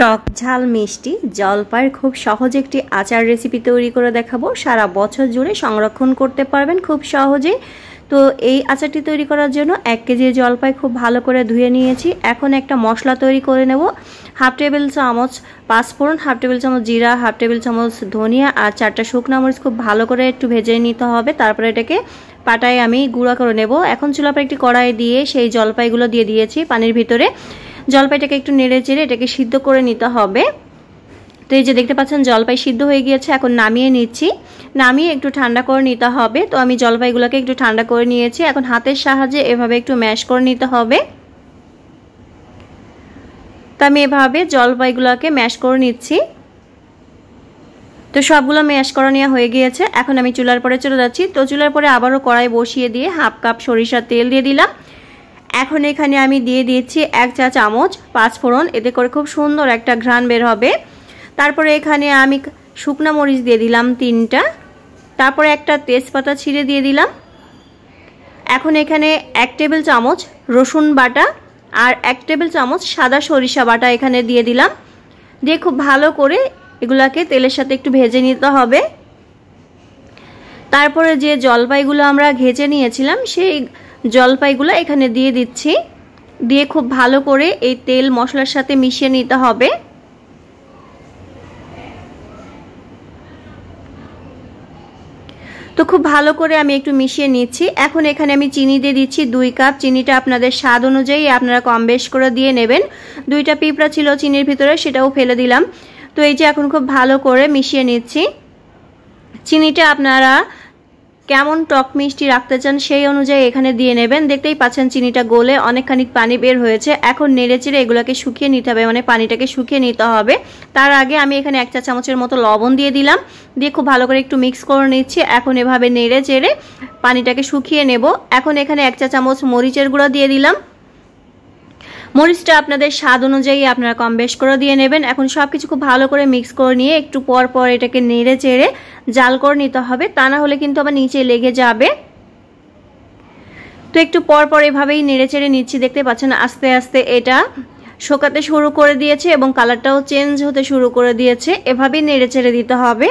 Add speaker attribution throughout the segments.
Speaker 1: টক ঝাল মিষ্টি জলপাইয়ের খুব সহজ একটি আচার রেসিপি তৈরি করে দেখাবো সারা বছর জুড়ে সংরক্ষণ করতে পারবেন খুব সহজে তো এই আচারটি তৈরি করার জন্য এক কেজি জলপাই খুব ভালো করে ধুয়ে নিয়েছি এখন একটা মশলা তৈরি করে নেব হাফ টেবিল চামচ পাঁচফোড়ন হাফ টেবিল চামচ জিরা হাফ টেবিল চামচ ধনিয়া আর চারটা শুকনো মরিচ খুব ভালো করে একটু ভেজে নিতে হবে তারপরে এটাকে পাটায় আমি গুঁড়া করে নেব এখন চুলাপা একটি কড়াই দিয়ে সেই জলপাইগুলো দিয়ে দিয়েছি পানির ভিতরে জলপাইটাকে একটু নেড়ে চেড়ে এটাকে সিদ্ধ করে নিতে হবে তো এই যে দেখতে পাচ্ছেন জলপাই সিদ্ধ হয়ে গিয়েছে এখন নামিয়ে নিচ্ছি নামিয়ে একটু ঠান্ডা করে নিতে হবে তো আমি জলপাইগুলোকে একটু ঠান্ডা করে নিয়েছি এখন হাতের সাহায্যে এভাবে একটু ম্যাশ করে নিতে হবে তো আমি এভাবে জলপাইগুলোকে ম্যাশ করে নিচ্ছি তো সবগুলো ম্যাশ করা নেওয়া হয়ে গিয়েছে এখন আমি চুলার পরে চলে যাচ্ছি তো চুলার পরে আবারও কড়াই বসিয়ে দিয়ে হাফ কাপ সরিষার তেল দিয়ে দিলাম এখন এখানে আমি দিয়ে দিয়েছি এক চা চামচ পাঁচফোড়ন এতে করে খুব সুন্দর একটা ঘ্রাণ বের হবে তারপরে এখানে আমি শুকনো মরিচ দিয়ে দিলাম তিনটা তারপরে একটা তেজপাতা ছিঁড়ে দিয়ে দিলাম এখন এখানে এক টেবিল চামচ রসুন বাটা আর এক টেবিল চামচ সাদা সরিষা বাটা এখানে দিয়ে দিলাম দিয়ে খুব ভালো করে এগুলাকে তেলের সাথে একটু ভেজে নিতে হবে তারপরে যে জলপাইগুলো আমরা ঘেঁচে নিয়েছিলাম সেই জলপাইগুলো এখানে দিয়ে দিচ্ছি দিয়ে খুব ভালো করে এই তেল মশলার সাথে মিশিয়ে নিতে হবে তো খুব ভালো করে আমি একটু মিশিয়ে নিচ্ছি এখন এখানে আমি চিনি দিয়ে দিচ্ছি দুই কাপ চিনিটা আপনাদের স্বাদ অনুযায়ী আপনারা কম বেশ করে দিয়ে নেবেন দুইটা পিঁপড়া ছিল চিনির ভিতরে সেটাও ফেলে দিলাম তো এই যে এখন খুব ভালো করে মিশিয়ে নিচ্ছি চিনিটা আপনারা কেমন টক মিষ্টি রাখতে চান সেই অনুযায়ী এখানে দিয়ে নেবেন দেখতেই পাচ্ছেন চিনিটা গলে অনেকখানি পানি বের হয়েছে এখন নেড়ে চেড়ে এগুলোকে শুকিয়ে নিতে হবে মানে পানিটাকে শুকিয়ে নিতে হবে তার আগে আমি এখানে এক চা চামচের মতো লবণ দিয়ে দিলাম দিয়ে খুব ভালো করে একটু মিক্স করে নিচ্ছি এখন এভাবে নেড়ে চেড়ে পানিটাকে শুকিয়ে নেব এখন এখানে এক চা চামচ মরিচের গুঁড়ো দিয়ে দিলাম মরিচটা আপনাদের স্বাদ অনুযায়ী আপনারা কম বেশ করে দিয়ে নেবেন এখন সব কিছু খুব ভালো করে মিক্স করে নিয়ে একটু পর পর এটাকে নেড়ে চেড়ে জাল করে নিতে হবে তা না হলে কিন্তু আবার নিচে লেগে যাবে তো একটু পর পর এভাবেই নেড়ে চেড়ে নিচ্ছি দেখতে পাচ্ছেন আস্তে আস্তে এটা শোকাতে শুরু করে দিয়েছে এবং কালারটাও চেঞ্জ হতে শুরু করে দিয়েছে এভাবেই নেড়ে চেড়ে দিতে হবে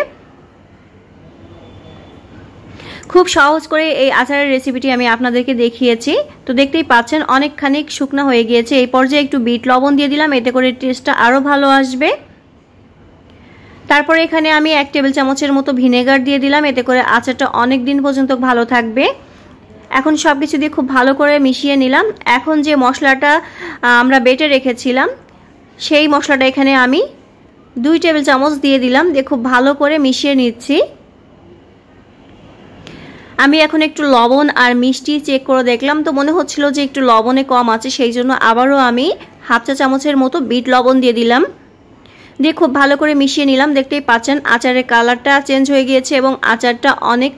Speaker 1: খুব সহজ করে এই আচারের রেসিপিটি আমি আপনাদেরকে দেখিয়েছি তো দেখতেই পাচ্ছেন অনেকখানি শুকনা হয়ে গিয়েছে এই পর্যায়ে একটু বিট লবণ দিয়ে দিলাম এতে করে টেস্টটা আরও ভালো আসবে তারপরে এখানে আমি এক টেবিল চামচের মতো ভিনেগার দিয়ে দিলাম এতে করে আচারটা অনেক দিন পর্যন্ত ভালো থাকবে এখন সব কিছু দিয়ে খুব ভালো করে মিশিয়ে নিলাম এখন যে মশলাটা আমরা বেটে রেখেছিলাম সেই মশলাটা এখানে আমি দুই টেবিল চামচ দিয়ে দিলাম দিয়ে খুব ভালো করে মিশিয়ে নিচ্ছি আমি এখন একটু লবণ আর মিষ্টি চেক করে দেখলাম তো মনে হচ্ছিল যে একটু লবণে কম আছে সেই জন্য আবারও আমি হাফ চা চামচের মতো বিট লবণ দিয়ে দিলাম দিয়ে খুব ভালো করে মিশিয়ে নিলাম দেখতেই পাচ্ছেন আচারের কালারটা চেঞ্জ হয়ে গিয়েছে এবং আচারটা অনেক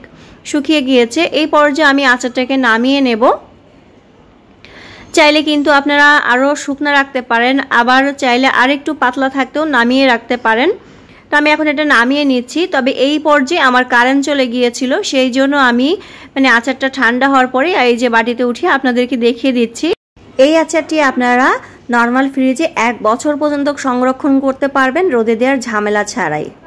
Speaker 1: শুকিয়ে গিয়েছে এই পর্যায়ে আমি আচারটাকে নামিয়ে নেব চাইলে কিন্তু আপনারা আরও শুকনা রাখতে পারেন আবার চাইলে আরেকটু পাতলা থাকতেও নামিয়ে রাখতে পারেন তো আমি এখন এটা নামিয়ে নিচ্ছি তবে এই পর্যায়ে আমার কারেন্ট চলে গিয়েছিল সেই জন্য আমি মানে আচারটা ঠান্ডা হওয়ার পরে এই যে বাটিতে উঠিয়ে আপনাদেরকে দেখিয়ে দিচ্ছি এই আচারটি আপনারা নর্মাল ফ্রিজে এক বছর পর্যন্ত সংরক্ষণ করতে পারবেন রোদে দেওয়ার ঝামেলা ছাড়াই